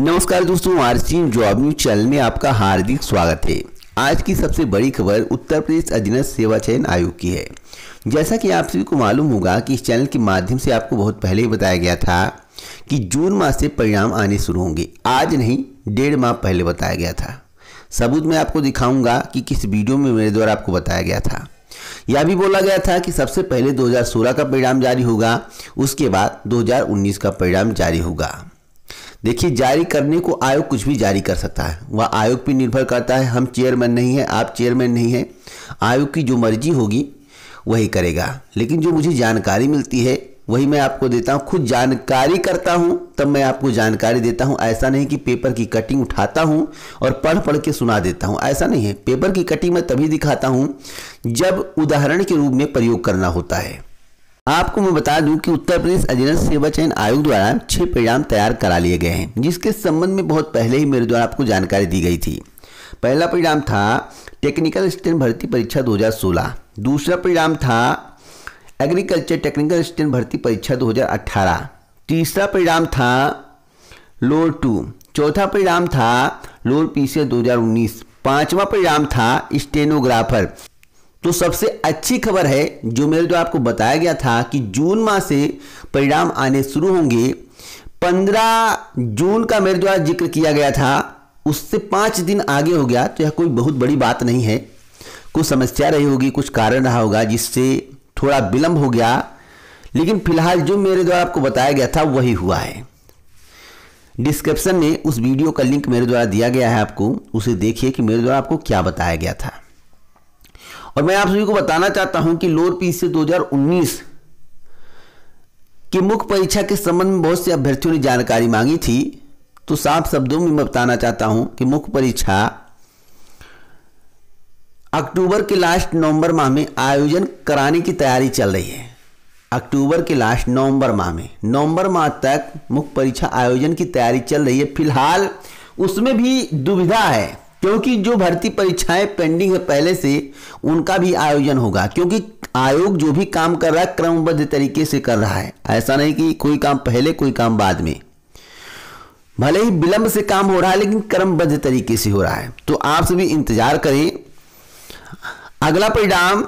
नमस्कार दोस्तों RCN job news channel में आपका हार्दिक स्वागत है आज की सबसे बड़ी खबर उत्तर प्रदेश अधीनस्थ सेवा चयन आयोग की है जैसा कि आप सभी को मालूम होगा कि इस चैनल के माध्यम से आपको बहुत पहले ही बताया गया था कि जून माह से परिणाम आने शुरू होंगे आज नहीं डेढ़ माह पहले बताया गया था सबूत मैं आपको दिखाऊंगा कि किस वीडियो में मेरे द्वारा आपको बताया गया था यह भी बोला गया था कि सबसे पहले 2016 का परिणाम जारी होगा उसके बाद 2019 का परिणाम जारी होगा देखिए जारी करने को आयोग कुछ भी जारी कर सकता है वह आयोग पर निर्भर करता है हम चेयरमैन नहीं हैं आप चेयरमैन नहीं हैं आयोग की जो मर्जी होगी वही करेगा लेकिन जो मुझे जानकारी मिलती है वही मैं आपको देता हूँ खुद जानकारी करता हूँ तब मैं आपको जानकारी देता हूँ ऐसा नहीं कि पेपर की कटिंग उठाता हूँ और पढ़ पढ़ के सुना देता हूँ ऐसा नहीं है पेपर की कटिंग मैं तभी दिखाता हूँ जब उदाहरण के रूप में प्रयोग करना होता है आपको मैं बता दूं कि उत्तर प्रदेश अधीनस्थ सेवा चयन आयोग द्वारा छह परिणाम तैयार करा लिए गए हैं जिसके संबंध में बहुत पहले ही मेरे द्वारा आपको जानकारी दी गई थी पहला परिणाम था टेक्निकल स्टेन भर्ती परीक्षा 2016 दूसरा परिणाम था एग्रीकल्चर टेक्निकल स्टेंट भर्ती परीक्षा 2018 तीसरा परिणाम था लोअर टू चौथा परिणाम था लोअर पी सी दो पांचवा परिणाम था स्टेनोग्राफर तो सबसे अच्छी खबर है जो मेरे द्वारा तो आपको बताया गया था कि जून माह से परिणाम आने शुरू होंगे 15 जून का मेरे द्वारा जिक्र किया गया था उससे पाँच दिन आगे हो गया तो यह कोई बहुत बड़ी बात नहीं है कुछ समस्या रही होगी कुछ कारण रहा होगा जिससे थोड़ा विलम्ब हो गया लेकिन फिलहाल जो मेरे द्वारा आपको बताया गया था वही हुआ है डिस्क्रिप्शन में उस वीडियो का लिंक मेरे द्वारा दिया गया है आपको उसे देखिए कि मेरे द्वारा आपको क्या बताया गया था और मैं आप सभी को बताना चाहता हूं कि लोअर पी से 2019 की मुख्य परीक्षा के संबंध में बहुत से अभ्यर्थियों ने जानकारी मांगी थी तो साफ शब्दों में मैं बताना चाहता हूं कि मुख्य परीक्षा अक्टूबर के लास्ट नवंबर माह में आयोजन कराने की तैयारी चल रही है अक्टूबर के लास्ट नवंबर माह में नवंबर माह तक मुख्य परीक्षा आयोजन की तैयारी चल रही है फिलहाल उसमें भी दुविधा है क्योंकि जो भर्ती परीक्षाएं पेंडिंग है पहले से उनका भी आयोजन होगा क्योंकि आयोग जो भी काम कर रहा है क्रमबद्ध तरीके से कर रहा है ऐसा नहीं कि कोई काम पहले कोई काम बाद में भले ही विलंब से काम हो रहा है लेकिन क्रमबद्ध तरीके से हो रहा है तो आप सभी इंतजार करें अगला परिणाम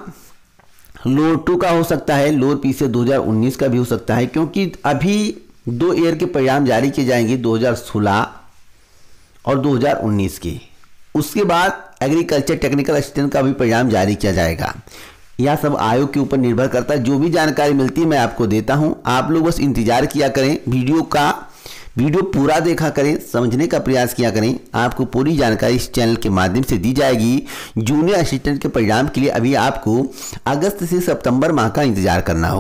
लोअर टू का हो सकता है लोअर पी से 2019 का भी हो सकता है क्योंकि अभी दो ईयर के परिणाम जारी किए जाएंगे 2016 और 2019 के उसके बाद एग्रीकल्चर टेक्निकल असिस्टेंट का भी परिणाम जारी किया जाएगा यह सब आयोग के ऊपर निर्भर करता है जो भी जानकारी मिलती है मैं आपको देता हूं आप लोग बस इंतजार किया करें वीडियो का वीडियो पूरा देखा करें समझने का प्रयास किया करें आपको पूरी जानकारी इस चैनल के माध्यम से दी जाएगी जूनियर असिस्टेंट के परिणाम के लिए अभी आपको अगस्त से सितंबर माह का इंतजार करना होगा